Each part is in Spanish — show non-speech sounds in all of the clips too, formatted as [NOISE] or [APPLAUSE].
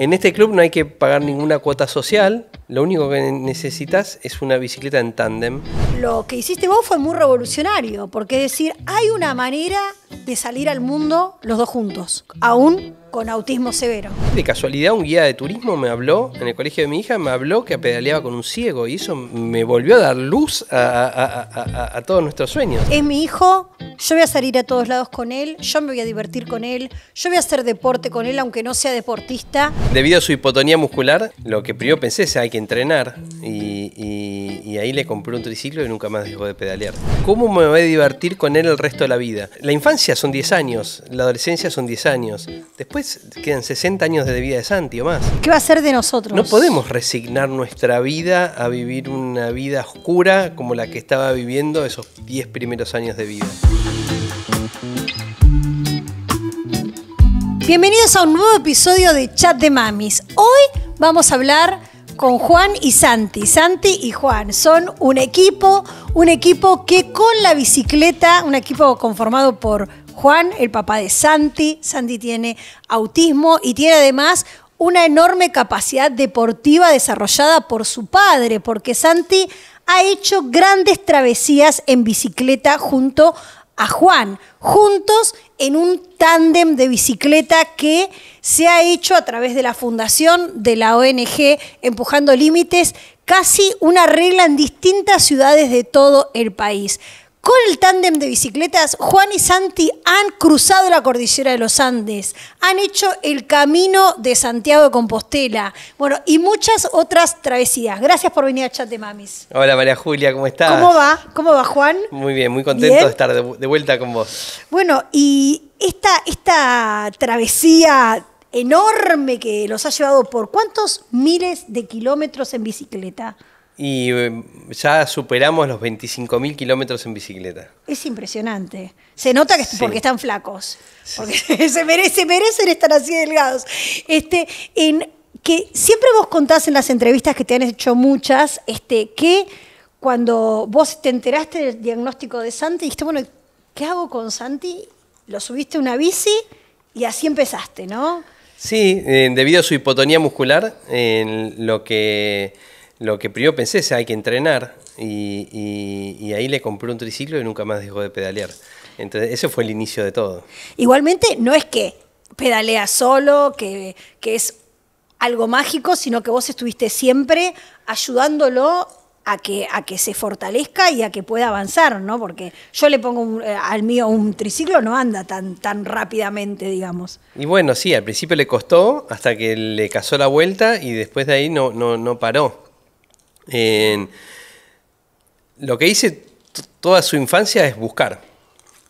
En este club no hay que pagar ninguna cuota social, lo único que necesitas es una bicicleta en tándem. Lo que hiciste vos fue muy revolucionario, porque es decir, hay una manera de salir al mundo los dos juntos, aún con autismo severo. De casualidad, un guía de turismo me habló, en el colegio de mi hija, me habló que pedaleaba con un ciego y eso me volvió a dar luz a, todos nuestros sueños. Es mi hijo, yo voy a salir a todos lados con él, yo me voy a divertir con él, yo voy a hacer deporte con él, aunque no sea deportista. Debido a su hipotonía muscular, lo que primero pensé es hay que entrenar y, ahí le compré un triciclo y nunca más dejó de pedalear. ¿Cómo me voy a divertir con él el resto de la vida? La infancia son 10 años, la adolescencia son 10 años, después quedan 60 años de vida de Santi o más. ¿Qué va a ser de nosotros? No podemos resignar nuestra vida a vivir una vida oscura como la que estaba viviendo esos 10 primeros años de vida. Bienvenidos a un nuevo episodio de Chat de Mamis. Hoy vamos a hablar con Juan y Santi. Santi y Juan son un equipo, un equipo que con la bicicleta, un equipo conformado por Juan, el papá de Santi. Santi tiene autismo y tiene además una enorme capacidad deportiva desarrollada por su padre, porque Santi ha hecho grandes travesías en bicicleta junto a Juan, juntos en un tándem de bicicleta que se ha hecho a través de la fundación de la ONG Empujando Límites casi una regla en distintas ciudades de todo el país. Con el tándem de bicicletas, Juan y Santi han cruzado la cordillera de los Andes, han hecho el camino de Santiago de Compostela, bueno, y muchas otras travesías. Gracias por venir a Chat de Mamis. Hola María Julia, ¿cómo estás? ¿Cómo va? ¿Cómo va Juan? Muy bien, muy contento de estar de, vuelta con vos. Bueno, y esta, esta travesía enorme que los ha llevado por cuántos miles de kilómetros en bicicleta. Y em, ya superamos los 25.000 kilómetros en bicicleta. Es impresionante. Se nota que porque están flacos. Porque [LAUGHS] se, merecen, merecen estar así delgados. Este, en, que siempre vos contás en las entrevistas que te han hecho muchas, este, que cuando vos te enteraste del diagnóstico de Santi, dijiste, bueno, ¿qué hago con Santi? Lo subiste a una bici y así empezaste, ¿no? Sí, eh, debido a su hipotonía muscular, en lo que lo que primero pensé es hay que entrenar y, ahí le compré un triciclo y nunca más dejó de pedalear. Entonces, ese fue el inicio de todo. Igualmente, no es que pedalea solo, que, es algo mágico, sino que vos estuviste siempre ayudándolo a que, a que se fortalezca y a que pueda avanzar, ¿no? Porque yo le pongo eh, al mío un triciclo, no anda tan, tan rápidamente, digamos. Y bueno, sí, al principio le costó hasta que le casó la vuelta y después de ahí no, no, no paró lo que hice toda su infancia es buscar,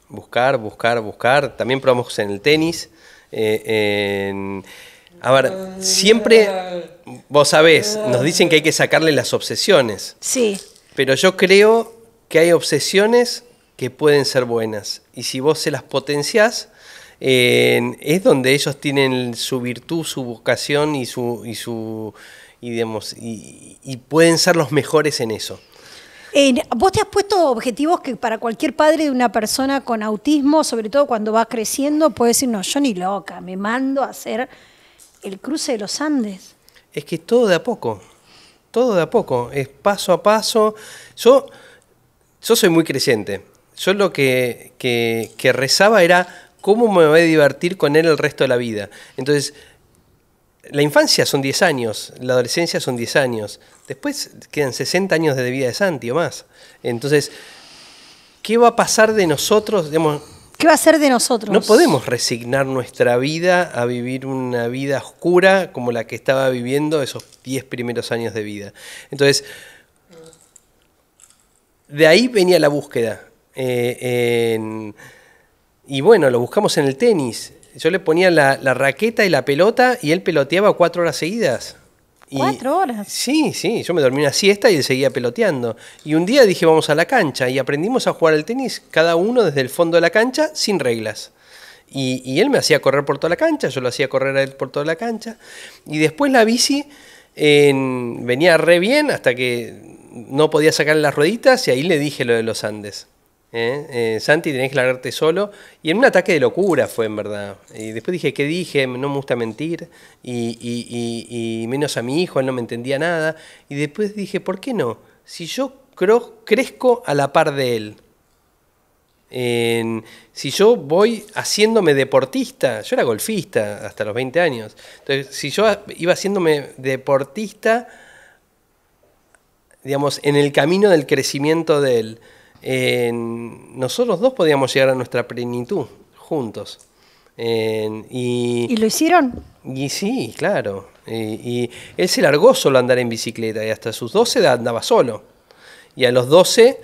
buscar, buscar, buscar. También probamos en el tenis. Eh, a ver, siempre, vos sabés, nos dicen que hay que sacarle las obsesiones. Sí. Pero yo creo que hay obsesiones que pueden ser buenas. Y si vos se las potenciás, es donde ellos tienen su virtud, su vocación y su, y su, y, y, pueden ser los mejores en eso. vos te has puesto objetivos que para cualquier padre de una persona con autismo, sobre todo cuando va creciendo, puede decir, no, yo ni loca, me mando a hacer el cruce de los Andes. Es que todo de a poco, todo de a poco, es paso a paso. Yo, yo soy muy creciente, Yo lo que, que, que rezaba era cómo me voy a divertir con él el resto de la vida. Entonces, la infancia son 10 años, la adolescencia son 10 años, después quedan 60 años de vida de Santi o más. Entonces, ¿qué va a pasar de nosotros? ¿Qué va a ser de nosotros? No podemos resignar nuestra vida a vivir una vida oscura como la que estaba viviendo esos 10 primeros años de vida. Entonces, de ahí venía la búsqueda. Eh, y bueno, lo buscamos en el tenis. Yo le ponía la, raqueta y la pelota y él peloteaba cuatro horas seguidas. Y, ¿Cuatro horas? Sí, sí, yo me dormí una siesta y seguía peloteando. Y un día dije, vamos a la cancha y aprendimos a jugar al tenis, cada uno desde el fondo de la cancha, sin reglas. Y, él me hacía correr por toda la cancha, yo lo hacía correr a él por toda la cancha. Y después la bici venía re bien hasta que no podía sacar las rueditas y ahí le dije lo de los Andes. ¿eh? Eh, Santi, tenés que largarte solo. Y en un ataque de locura fue, en verdad. Y después dije, ¿qué dije? No me gusta mentir. Y, menos a mi hijo, él no me entendía nada. Y después dije, ¿por qué no? Si yo crezco a la par de él. si yo voy haciéndome deportista, yo era golfista hasta los 20 años, entonces si yo iba haciéndome deportista, digamos, en el camino del crecimiento de él, nosotros dos podíamos llegar a nuestra plenitud juntos. y, lo hicieron? Y sí, claro. Y, él se largó solo a andar en bicicleta y hasta sus 12 andaba solo. Y a los 12,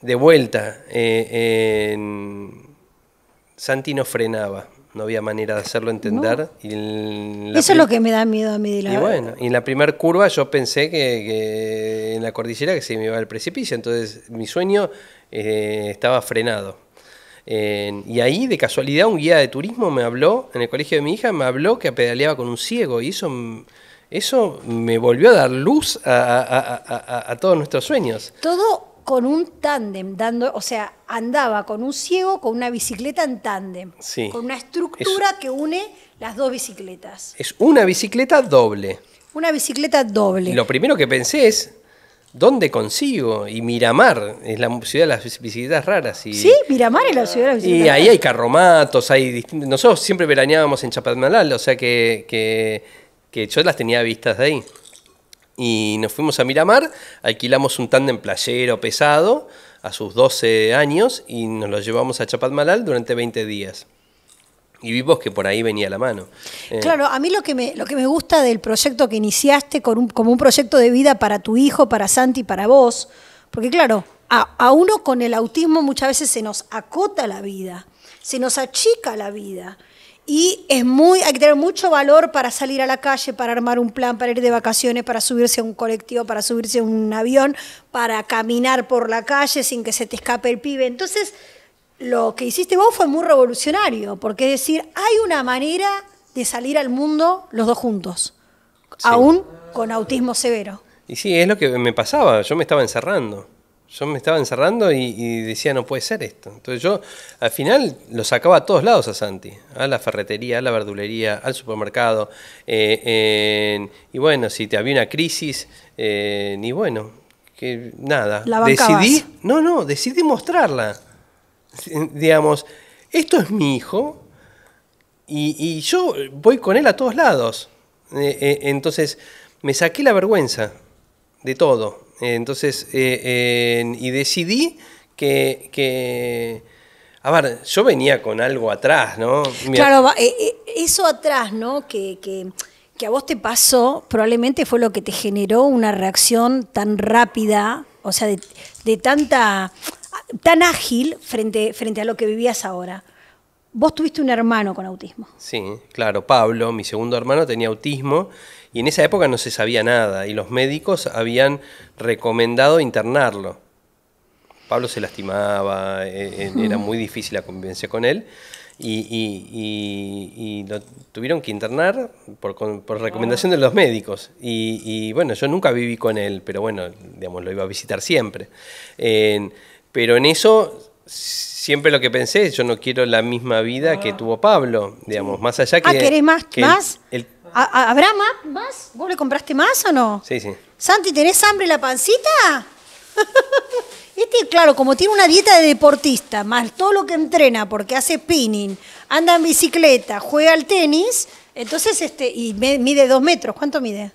de vuelta, eh, en Santi no frenaba no había manera de hacerlo entender. Y Eso es lo que me da miedo a mí. La y bueno, y en la primera curva yo pensé que, en la cordillera que se me iba al precipicio, entonces mi sueño eh, estaba frenado. y ahí, de casualidad, un guía de turismo me habló, en el colegio de mi hija, me habló que pedaleaba con un ciego y eso, me volvió a dar luz a, a todos nuestros sueños. Todo con un tándem, dando, o sea, andaba con un ciego con una bicicleta en tándem, con una estructura que une las dos bicicletas. Es una bicicleta doble. Una bicicleta doble. Lo primero que pensé es, ¿Dónde consigo? Y Miramar es la ciudad de las bicicletas raras. sí, Miramar es la ciudad de las bicicletas Y ahí hay carromatos, hay distintos. Nosotros siempre veraneábamos en Chapadmalal, o sea que, que, que, yo las tenía vistas de ahí y nos fuimos a Miramar, alquilamos un tándem playero pesado a sus 12 años y nos lo llevamos a Chapadmalal durante 20 días. Y vimos que por ahí venía la mano. Eh, claro, a mí lo que, me, lo que me gusta del proyecto que iniciaste con como un proyecto de vida para tu hijo, para Santi, para vos, porque claro, a uno con el autismo muchas veces se nos acota la vida, se nos achica la vida. Y es muy, hay que tener mucho valor para salir a la calle, para armar un plan, para ir de vacaciones, para subirse a un colectivo, para subirse a un avión, para caminar por la calle sin que se te escape el pibe. Entonces, lo que hiciste vos fue muy revolucionario, porque es decir, hay una manera de salir al mundo los dos juntos, aún con autismo severo. Y sí, es lo que me pasaba, yo me estaba encerrando. Yo me estaba encerrando y, decía, no puede ser esto. Entonces yo al final lo sacaba a todos lados a Santi, a la ferretería, a la verdulería, al supermercado. Eh, y bueno, si te había una crisis, ni bueno, que nada. La decidí, no, no, decidí mostrarla. Digamos, esto es mi hijo y yo voy con él a todos lados. Eh, eh, entonces me saqué la vergüenza de todo, entonces, eh, eh, y decidí que, a ver, yo venía con algo atrás, ¿no? Claro, eh, eso atrás, ¿no? Que, a vos te pasó, probablemente fue lo que te generó una reacción tan rápida, o sea, de, de tanta. tan ágil frente, frente a lo que vivías ahora. Vos tuviste un hermano con autismo. Sí, claro, Pablo, mi segundo hermano, tenía autismo y en esa época no se sabía nada y los médicos habían recomendado internarlo. Pablo se lastimaba, e-, e-, era muy difícil la convivencia con él y, lo tuvieron que internar por, ah. recomendación de los médicos. Y, bueno, yo nunca viví con él, pero bueno, digamos, lo iba a visitar siempre. pero en eso siempre lo que pensé, yo no quiero la misma vida que ah. tuvo Pablo, digamos, más allá ah, que... Ah, ¿querés más? más? ¿Habrá más, ¿Vos le compraste más o no? Sí, sí. Santi, ¿tenés hambre en la pancita? [LAUGHS] Este, claro, como tiene una dieta de deportista, más todo lo que entrena, porque hace spinning, anda en bicicleta, juega al tenis, entonces, este, y mide dos metros, ¿cuánto mide?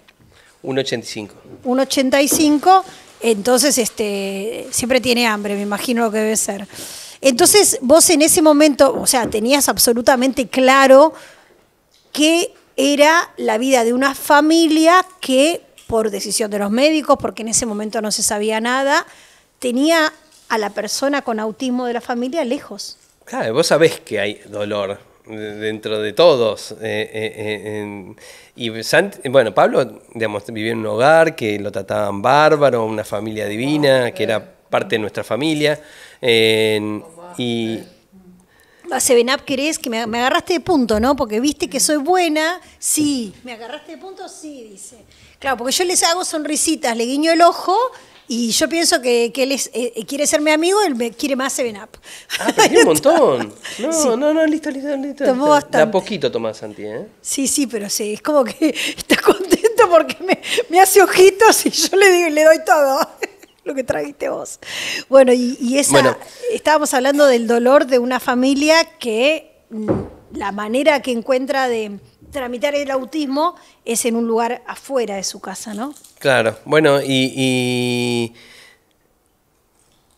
1,85. 1,85, entonces, este, siempre tiene hambre, me imagino lo que debe ser. Entonces, vos en ese momento, o sea, tenías absolutamente claro que era la vida de una familia que, por decisión de los médicos, porque en ese momento no se sabía nada, tenía a la persona con autismo de la familia lejos. Claro, vos sabés que hay dolor dentro de todos. Eh, eh, eh, y bueno, Pablo, digamos, vivía en un hogar que lo trataban bárbaro, una familia divina, que era parte de nuestra familia. y. A ah, Seven Up querés que me, agarraste de punto, ¿no? Porque viste que soy buena, sí. ¿Me agarraste de punto? Sí, dice. Claro, porque yo les hago sonrisitas, le guiño el ojo y yo pienso que, él eh, quiere ser mi amigo, él me quiere más Seven Up. Ah, pero un [LAUGHS] montón. No, no, no, listo, listo, listo. Tomó poquito tomás, Santi, ¿eh? Sí, sí, pero sí, es como que [LAUGHS] está contento porque me, me hace ojitos y yo le, digo, le doy todo lo que trajiste vos. Bueno, y, esa, estábamos hablando del dolor de una familia que mm, la manera que encuentra de tramitar el autismo es en un lugar afuera de su casa, ¿no? Claro, bueno, y,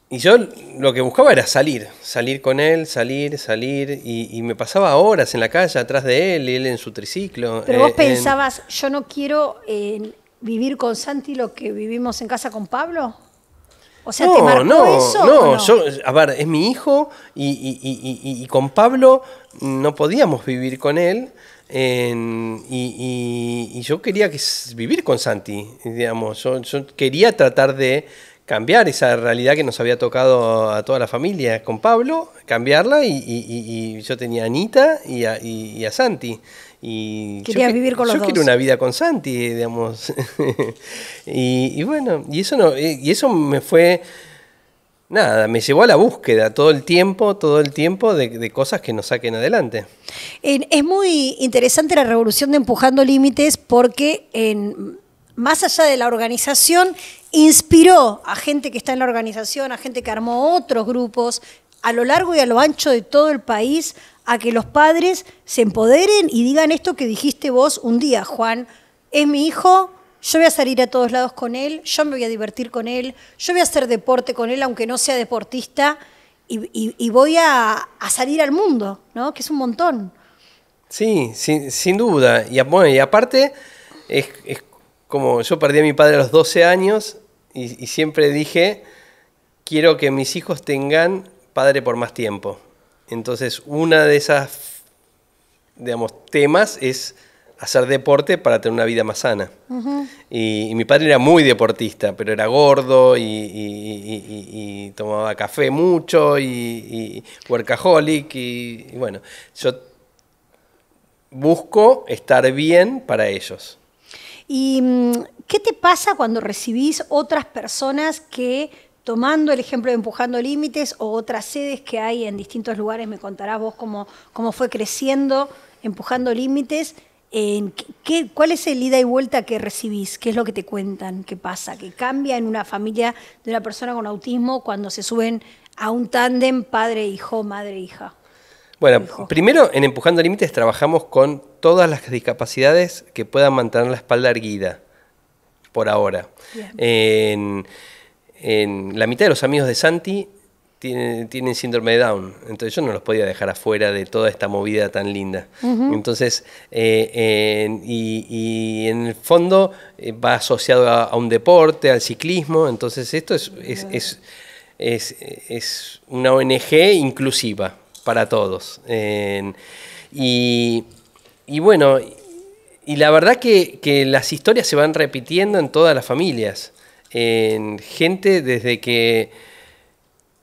y, yo lo que buscaba era salir, salir con él, salir, salir, y, me pasaba horas en la calle atrás de él, él en su triciclo. Pero vos eh, pensabas, yo no quiero eh, vivir con Santi lo que vivimos en casa con Pablo. O no, no, eso, no, yo, a ver, es mi hijo y, y, y, con Pablo no podíamos vivir con él. y, yo quería vivir con Santi, digamos, yo, quería tratar de cambiar esa realidad que nos había tocado a toda la familia con Pablo, cambiarla y, yo tenía a Anita y a, a Santi. Y yo, vivir con los yo quiero una vida con Santi, digamos. [LAUGHS] y, bueno, y eso, no, y eso me fue... Nada, me llevó a la búsqueda todo el tiempo, todo el tiempo de, cosas que nos saquen adelante. Es muy interesante la revolución de Empujando Límites porque más allá de la organización, inspiró a gente que está en la organización, a gente que armó otros grupos a lo largo y a lo ancho de todo el país a que los padres se empoderen y digan esto que dijiste vos un día, Juan, es mi hijo, yo voy a salir a todos lados con él, yo me voy a divertir con él, yo voy a hacer deporte con él, aunque no sea deportista, y, voy a, a, salir al mundo, ¿no? Que es un montón. Sí, sin, sin duda. Y, y aparte, es, como yo perdí a mi padre a los 12 años y, y siempre dije, quiero que mis hijos tengan padre por más tiempo. Entonces, una de esas, digamos, temas es hacer deporte para tener una vida más sana. y, mi padre era muy deportista, pero era gordo y, y tomaba café mucho y, workaholic y, bueno, yo busco estar bien para ellos. ¿Y mm, qué te pasa cuando recibís otras personas que tomando el ejemplo de Empujando Límites o otras sedes que hay en distintos lugares, me contarás vos cómo, cómo fue creciendo Empujando Límites. qué, ¿Cuál es el ida y vuelta que recibís? ¿Qué es lo que te cuentan? ¿Qué pasa? ¿Qué cambia en una familia de una persona con autismo cuando se suben a un tándem padre-hijo, madre-hija? Bueno, primero en Empujando Límites trabajamos con todas las discapacidades que puedan mantener la espalda erguida, por ahora la mitad de los amigos de Santi tienen, síndrome de Down, entonces yo no los podía dejar afuera de toda esta movida tan linda. Entonces, eh, y, en el fondo eh, va asociado a, un deporte, al ciclismo, entonces esto es, una ONG inclusiva para todos. Y, bueno, y la verdad que las historias se van repitiendo en todas las familias en gente desde que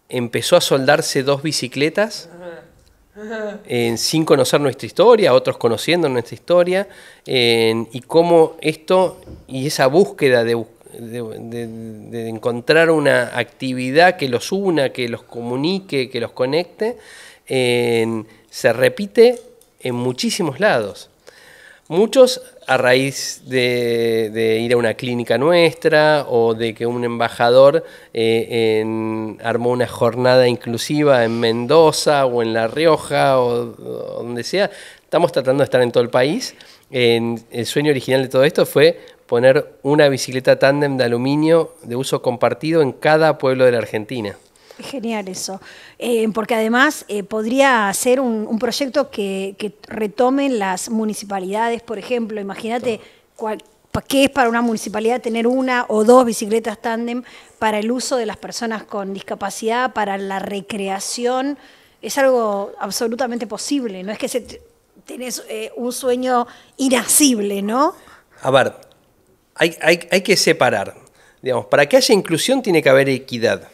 empezó a soldarse dos bicicletas, sin conocer nuestra historia, otros conociendo nuestra historia, y cómo esto y esa búsqueda de, encontrar una actividad que los una, que los comunique, que los conecte, se repite en muchísimos lados. Muchos a raíz de, ir a una clínica nuestra o de que un embajador eh, armó una jornada inclusiva en Mendoza o en La Rioja o, donde sea. Estamos tratando de estar en todo el país. el sueño original de todo esto fue poner una bicicleta tándem de aluminio de uso compartido en cada pueblo de la Argentina. Genial eso, eh, porque además eh, podría ser un, proyecto que, retomen las municipalidades, por ejemplo, imagínate qué es para una municipalidad tener una o dos bicicletas tándem para el uso de las personas con discapacidad, para la recreación, es algo absolutamente posible, no es que se tenés eh, un sueño inasible, ¿no? A ver, hay, hay, hay que separar, digamos, para que haya inclusión tiene que haber equidad.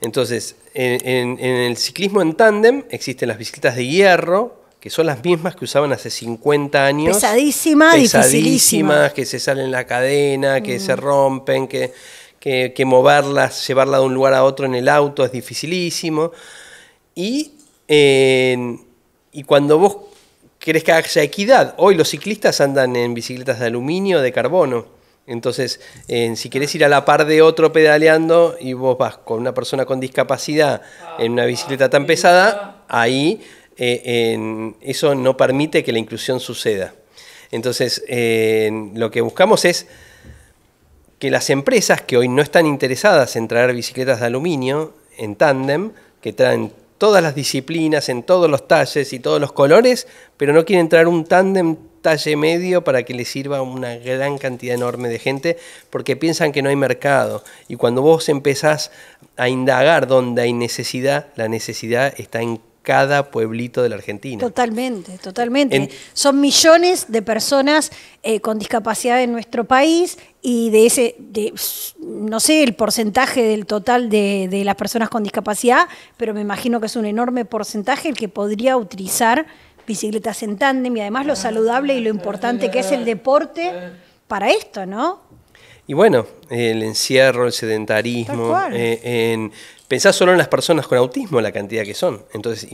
Entonces, en, el ciclismo en tándem existen las bicicletas de hierro, que son las mismas que usaban hace 50 años. pesadísimas, que se salen la cadena, que se mm. rompen, que, moverlas, llevarla de un lugar a otro en el auto es dificilísimo. Y, y cuando vos querés que haya equidad, hoy los ciclistas andan en bicicletas de aluminio, de carbono. Entonces, si querés ir a la par de otro pedaleando y vos vas con una persona con discapacidad en una bicicleta tan pesada, ahí eh, eso no permite que la inclusión suceda. Entonces, lo que buscamos es que las empresas que hoy no están interesadas en traer bicicletas de aluminio en tándem, que traen todas las disciplinas, en todos los talles y todos los colores, pero no quieren traer un tándem talle medio para que le sirva a una gran cantidad enorme de gente, porque piensan que no hay mercado. Y cuando vos empezás a indagar dónde hay necesidad, la necesidad está en cada pueblito de la Argentina. Totalmente, totalmente. Son millones de personas eh, con discapacidad en nuestro país y de ese, no sé el porcentaje del total de, de las personas con discapacidad, pero me imagino que es un enorme porcentaje el que podría utilizar bicicletas en tándem y además lo ah, saludable y lo importante que es el deporte para esto, ¿no? Y bueno, el encierro, el sedentarismo, eh, en, pensás solo en las personas con autismo, la cantidad que son. Entonces,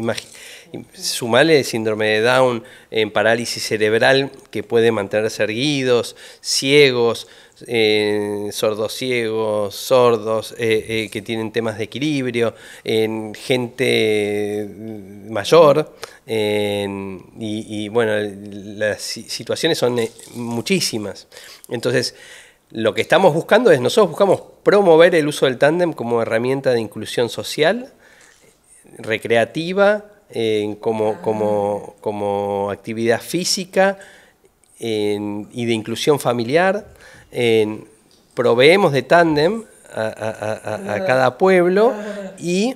sumale el síndrome de Down, en parálisis cerebral, que puede mantenerse erguidos, ciegos, eh, sordos ciegos eh, sordos, eh, que tienen temas de equilibrio, en gente mayor, y, bueno, las situaciones son muchísimas. Entonces, lo que estamos buscando es, nosotros buscamos promover el uso del tándem como herramienta de inclusión social, recreativa, ah. como, como, actividad física y de inclusión familiar proveemos de tándem a, cada pueblo y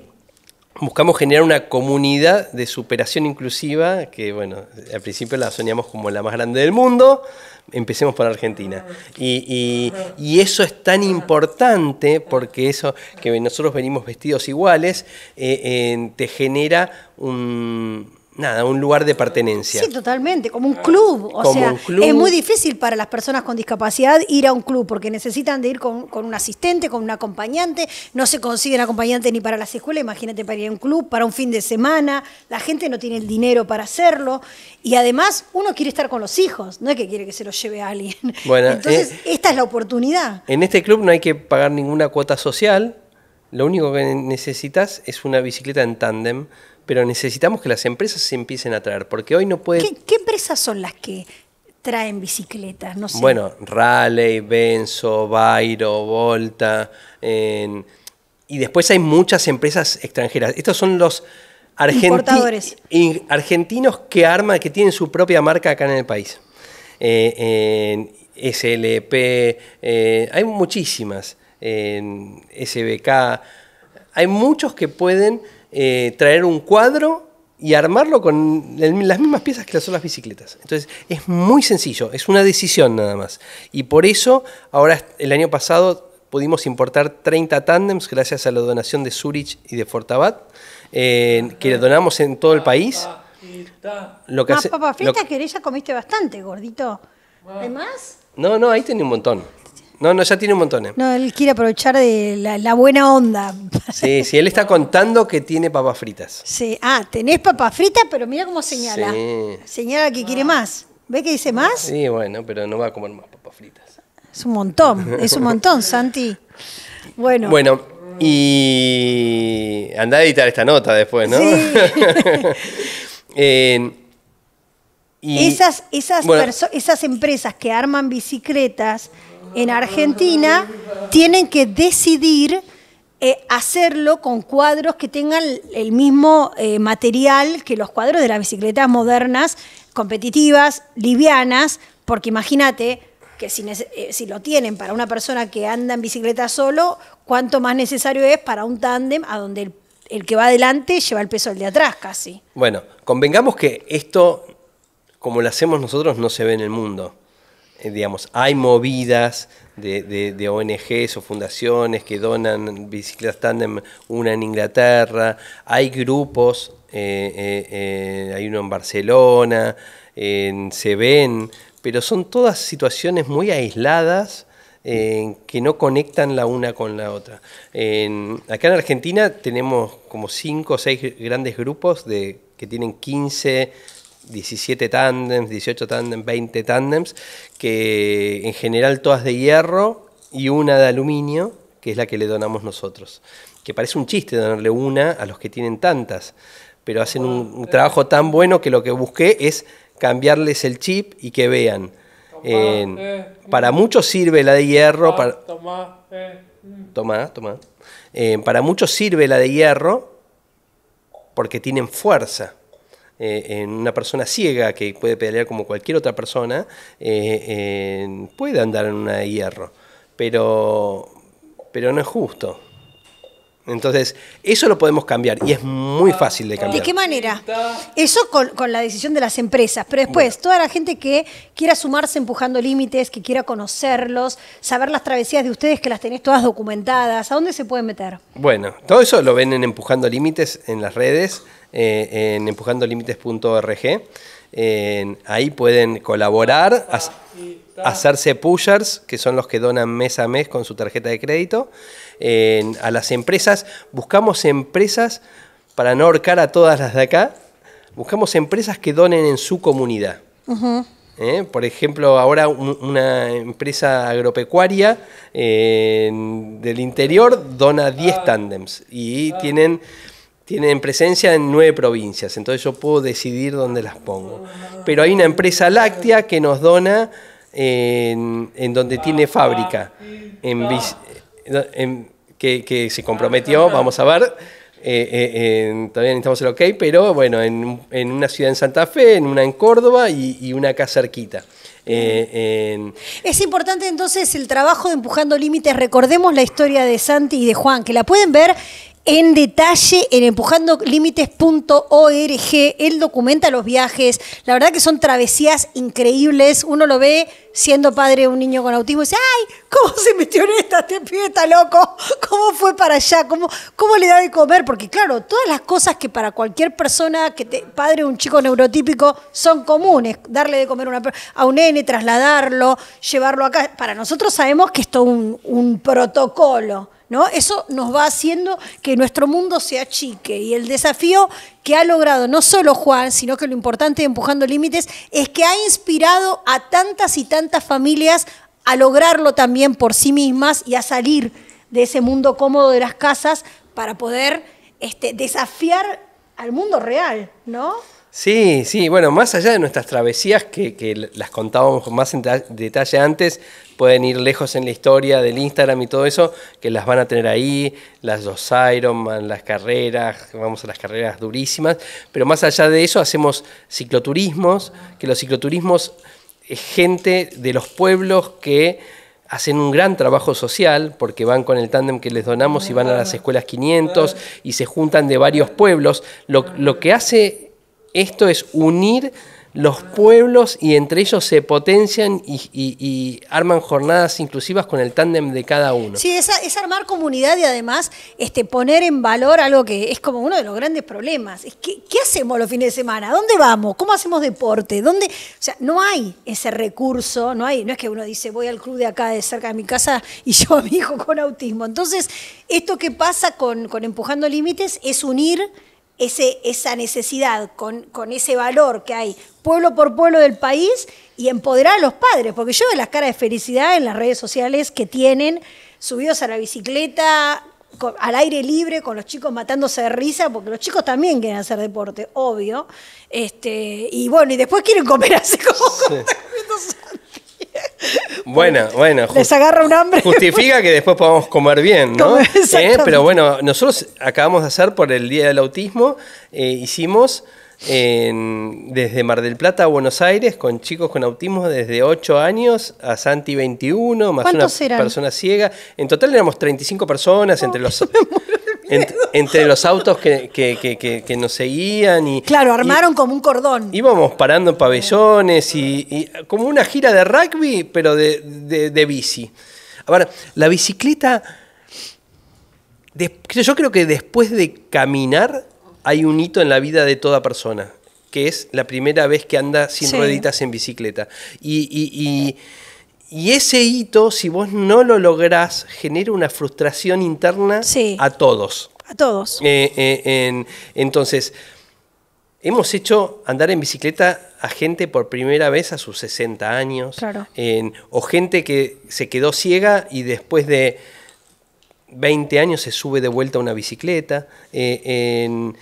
buscamos generar una comunidad de superación inclusiva que, bueno, al principio la soñamos como la más grande del mundo, empecemos por Argentina. Ah, ah. Y, eso es tan importante porque eso, que nosotros venimos vestidos iguales, eh, te genera un, nada, un lugar de pertenencia. Sí, totalmente, como un club. O sea, es muy difícil para las personas con discapacidad ir a un club porque necesitan de ir con, un asistente, con un acompañante. No se consiguen acompañante ni para las escuelas, imagínate para ir a un club, para un fin de semana. La gente no tiene el dinero para hacerlo. Y además, uno quiere estar con los hijos, no es que quiere que se los lleve a alguien. [LAUGHS] Bueno, Entonces, eh, esta es la oportunidad. En este club no hay que pagar ninguna cuota social. Lo único que necesitas es una bicicleta en tándem pero necesitamos que las empresas se empiecen a traer, porque hoy no puede... ¿Qué, empresas son las que traen bicicletas? No Bueno, Raleigh, Benzo, Bairo, Volta, y después hay muchas empresas extranjeras. Estos son los... argentinos que arman, que tienen su propia marca acá en el país. Eh, SLP, eh, hay muchísimas, SBK, hay muchos que pueden eh, traer un cuadro y armarlo con las mismas piezas que son las bicicletas. Entonces es muy sencillo, es una decisión nada más. Y por eso ahora el año pasado pudimos importar 30 tándems gracias a la donación de Zurich y de Fortabat, eh, que que donamos en todo el país. Lo que hace, papá, ya comiste bastante, gordito. ¿Hay No, no, ahí tenía un montón. No, no, ya tiene un montón. Eh. No, él quiere aprovechar de la, buena onda. Sí, sí, él está contando que tiene papas fritas. Sí, ah, tenés papas fritas, pero mira cómo señala. Señala que quiere ah. más. ¿Ve que dice más? Sí, bueno, pero no va a comer más papas fritas. Es un montón, es un montón, Santi. Bueno. Bueno, y anda a editar esta nota después, ¿no? Sí. [LAUGHS] esas, esas, esas empresas que arman bicicletas en Argentina tienen que decidir eh, hacerlo con cuadros que tengan el mismo eh, material que los cuadros de las bicicletas modernas, competitivas, livianas, porque imagínate que eh, si, lo tienen para una persona que anda en bicicleta solo, cuánto más necesario es para un tándem a donde el, el que va adelante lleva el peso del de atrás casi. Bueno, convengamos que esto, como lo hacemos nosotros, no se ve en el mundo. Eh, hay movidas de, ONGs o fundaciones que donan bicicletas tandem, una en Inglaterra, hay grupos, eh, eh, hay uno en Barcelona, se ven, pero son todas situaciones muy aisladas que no conectan la una con la otra. En, acá en Argentina tenemos como cinco o seis grandes grupos de, que tienen 15 17 tándems, 18 tándems, 20 tandems que en general todas de hierro y una de aluminio, que es la que le donamos nosotros. Que parece un chiste donarle una a los que tienen tantas, pero hacen un, trabajo tan bueno que lo que busqué es cambiarles el chip y que vean. Eh, mm. para muchos sirve la de hierro, para, toma, eh, mm. toma. Eh, para muchos sirve la de hierro porque tienen fuerza eh, en una persona ciega que puede pedalear como cualquier otra persona, eh, eh, puede andar en una de hierro, pero, pero no es justo. Entonces, eso lo podemos cambiar y es muy fácil de cambiar. ¿De qué manera? Eso con, la decisión de las empresas, pero después toda la gente que quiera sumarse empujando límites, que quiera conocerlos, saber las travesías de ustedes que las tenés todas documentadas, ¿a dónde se pueden meter? Bueno, todo eso lo ven en Empujando Límites en las redes, eh, en empujandolímites.org ahí pueden colaborar, ah, hacerse pushers, que son los que donan mes a mes con su tarjeta de crédito. a las empresas, buscamos empresas, para no ahorcar a todas las de acá, buscamos empresas que donen en su comunidad. ¿Eh? Por ejemplo, ahora una empresa agropecuaria del interior dona 10 ah. tándems y ah. tienen tienen presencia en nueve provincias, entonces yo puedo decidir dónde las pongo. Pero hay una empresa láctea que nos dona en, donde tiene fábrica, en, que, se comprometió, vamos a ver. Eh, eh todavía necesitamos el ok, pero bueno, en, una ciudad en Santa Fe, en una en Córdoba y, una acá cerquita. Eh, es importante entonces el trabajo de Empujando Límites. Recordemos la historia de Santi y de Juan, que la pueden ver en detalle en empujandolímites.org. Él documenta los viajes. La verdad que son travesías increíbles. Uno lo ve siendo padre de un niño con autismo y dice, ¡ay! ¿Cómo se metió en esta? Este loco. ¿Cómo fue para allá? ¿Cómo, cómo le da de comer? Porque claro, todas las cosas que para cualquier persona, que te, padre de un chico neurotípico, son comunes. Darle de comer a un nene, trasladarlo, llevarlo acá. Para nosotros sabemos que esto es un, un protocolo. Eso nos va haciendo que nuestro mundo se achique y el desafío que ha logrado no solo Juan, sino que lo importante de Empujando Límites es que ha inspirado a tantas y tantas familias a lograrlo también por sí mismas y a salir de ese mundo cómodo de las casas para poder este, desafiar al mundo real, ¿no? Sí, sí, bueno, más allá de nuestras travesías, que, las contábamos más en detalle antes, pueden ir lejos en la historia del Instagram y todo eso, que las van a tener ahí, las dos Ironman, las carreras, vamos a las carreras durísimas, pero más allá de eso hacemos cicloturismos, que los cicloturismos es gente de los pueblos que hacen un gran trabajo social porque van con el tándem que les donamos y van a las ah. escuelas 500 y se juntan de varios pueblos. Lo, lo que hace esto es unir los pueblos y entre ellos se potencian y, arman jornadas inclusivas con el tándem de cada uno. Sí, es, armar comunidad y además este, poner en valor algo que es como uno de los grandes problemas. Es que, ¿Qué hacemos los fines de semana? ¿Dónde vamos? ¿Cómo hacemos deporte? ¿Dónde? O sea, no hay ese recurso, no hay, no es que uno dice voy al club de acá de cerca de mi casa [LAUGHS] y yo a mi hijo con autismo. Entonces, esto que pasa con Empujando Límites es unir esa necesidad, con, con, ese valor que hay pueblo por pueblo del país y empoderar a los padres, porque yo veo las caras de felicidad en las redes sociales que tienen, subidos a la bicicleta, al aire libre, con los chicos matándose de risa, porque los chicos también quieren hacer deporte, obvio. Este, y bueno, y después quieren comer [LAUGHS] así como... [LAUGHS] Bueno, bueno, Les agarra un hambre. Justifica que después podamos comer bien, ¿no? [LAUGHS] Eh, pero bueno, nosotros acabamos de hacer por el Día del Autismo, eh, hicimos desde Mar del Plata a Buenos Aires con chicos con autismo desde 8 años a Santi 21, más una persona ciega. En total éramos 35 personas entre los [LAUGHS] entre los autos que, que, que, nos seguían y... Claro, armaron como un cordón. Íbamos parando en pabellones y, como una gira de rugby, pero de, de, bici. Ahora, la bicicleta, yo creo que después de caminar hay un hito en la vida de toda persona, que es la primera vez que anda sin rueditas en bicicleta. y y ese hito, si vos no lo lográs, genera una frustración interna a todos. A todos. Eh, eh, entonces, hemos hecho andar en bicicleta a gente por primera vez a sus 60 años. Claro. o gente que se quedó ciega y después de 20 años se sube de vuelta a una bicicleta. Eh, en,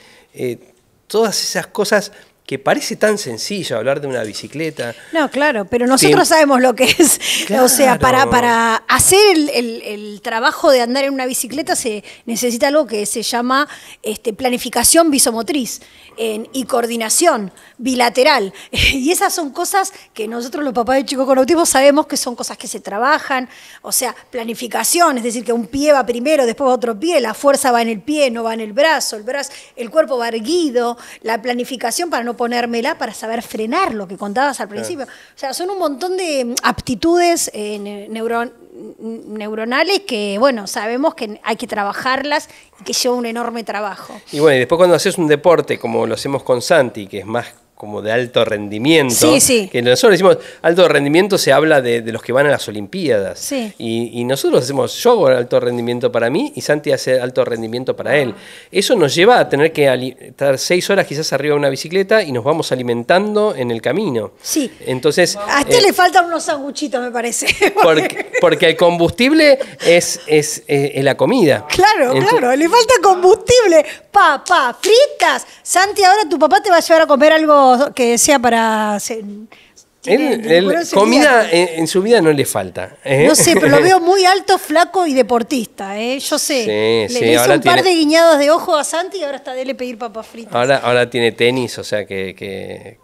todas esas cosas que parece tan sencillo hablar de una bicicleta. No, claro, pero nosotros sabemos lo que es. O sea, para, para hacer el, trabajo de andar en una bicicleta se necesita algo que se llama este, planificación visomotriz y coordinación bilateral. [LAUGHS] Y esas son cosas que nosotros los papás de chicos con autismo sabemos que son cosas que se trabajan. O sea, planificación, es decir, que un pie va primero, después otro pie, la fuerza va en el pie, no va en el brazo, el brazo, el cuerpo va erguido, la planificación para no ponérmela para saber frenar lo que contabas al principio. O sea, son un montón de mm, aptitudes eh, neuronales que, bueno, sabemos que hay que trabajarlas y que lleva un enorme trabajo. Y bueno, y después cuando haces un deporte como lo hacemos con Santi, que es más como de alto rendimiento. Sí, sí. Que nosotros decimos alto rendimiento se habla de, los que van a las Olimpiadas. Y, nosotros hacemos yo alto rendimiento para mí y Santi hace alto rendimiento para ah. él. Eso nos lleva a tener que estar seis horas quizás arriba de una bicicleta y nos vamos alimentando en el camino. Sí. Entonces. A este eh, le faltan unos sanguchitos, me parece. [LAUGHS] Porque, porque el combustible es, es, eh, la comida. Claro, claro. Le falta combustible. papá, fritas. Santi, ahora tu papá te va a llevar a comer algo que sea para comida en, su vida no le falta. ¿eh? No sé, pero lo veo muy alto, flaco y deportista. ¿eh? Yo sé. le, sí, un par de guiñados de ojo a Santi y ahora está dele pedir papas fritas. Ahora, ahora tiene tenis, o sea que. Que,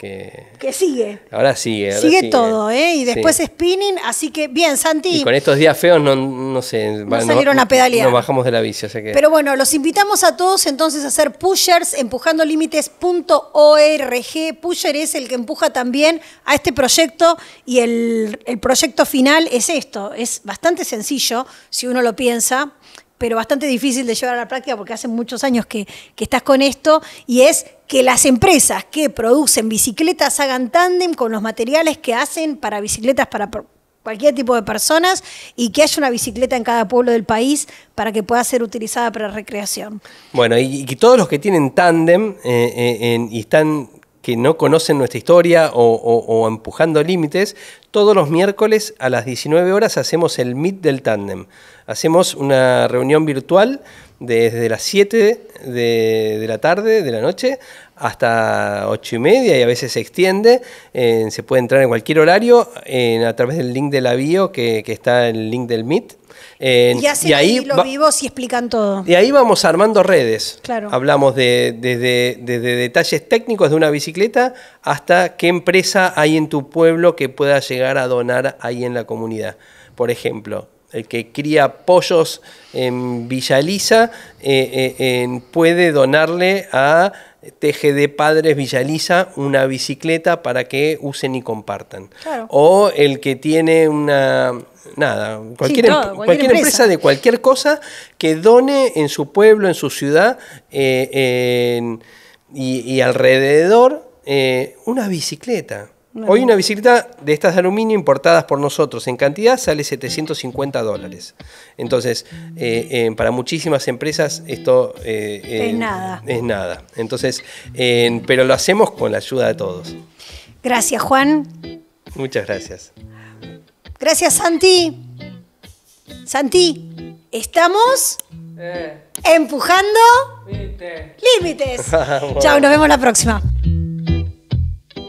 sigue. Ahora sigue. sigue, todo, ¿eh? Y después spinning. Así que bien, Santi. Y con estos días feos, no, sé. salieron a pedalear. Nos bajamos de la bici, o sea que... Pero bueno, los invitamos a todos entonces a hacer pushers, empujandolímites.org. Pusher es el que empuja también a este proyecto y el, proyecto final es esto. Es bastante sencillo, si uno lo piensa, pero bastante difícil de llevar a la práctica porque hace muchos años que, estás con esto, y es que las empresas que producen bicicletas hagan tándem con los materiales que hacen para bicicletas para cualquier tipo de personas y que haya una bicicleta en cada pueblo del país para que pueda ser utilizada para recreación. Bueno, y, que todos los que tienen tándem eh, eh, y están que no conocen nuestra historia o, empujando límites, todos los miércoles a las 19 horas hacemos el Meet del Tandem. Hacemos una reunión virtual desde las 7 de, la tarde, de la noche, hasta 8 y media y a veces se extiende. Eh, se puede entrar en cualquier horario a través del link de la bio que, que está el link del Meet y ahí, vivos y explican todo. Y ahí vamos armando redes. Claro. Hablamos de, desde detalles técnicos de una bicicleta hasta qué empresa hay en tu pueblo que pueda llegar a donar ahí en la comunidad. Por ejemplo, el eh, que cría pollos en Villaliza, eh, eh, puede donarle a TGD Padres Villaliza una bicicleta para que usen y compartan. O el que tiene una, nada, cualquier, em, empresa. de cualquier cosa que done en su pueblo, en su ciudad y, alrededor una bicicleta. Hoy una bicicleta de estas de aluminio importadas por nosotros en cantidad sale 750 dólares. Entonces, eh, para muchísimas empresas esto eh, es nada. Es nada. Entonces, pero lo hacemos con la ayuda de todos. Gracias, Juan. Muchas gracias. Gracias, Santi. Santi, estamos eh. empujando límites. [LAUGHS] Chao, nos vemos la próxima.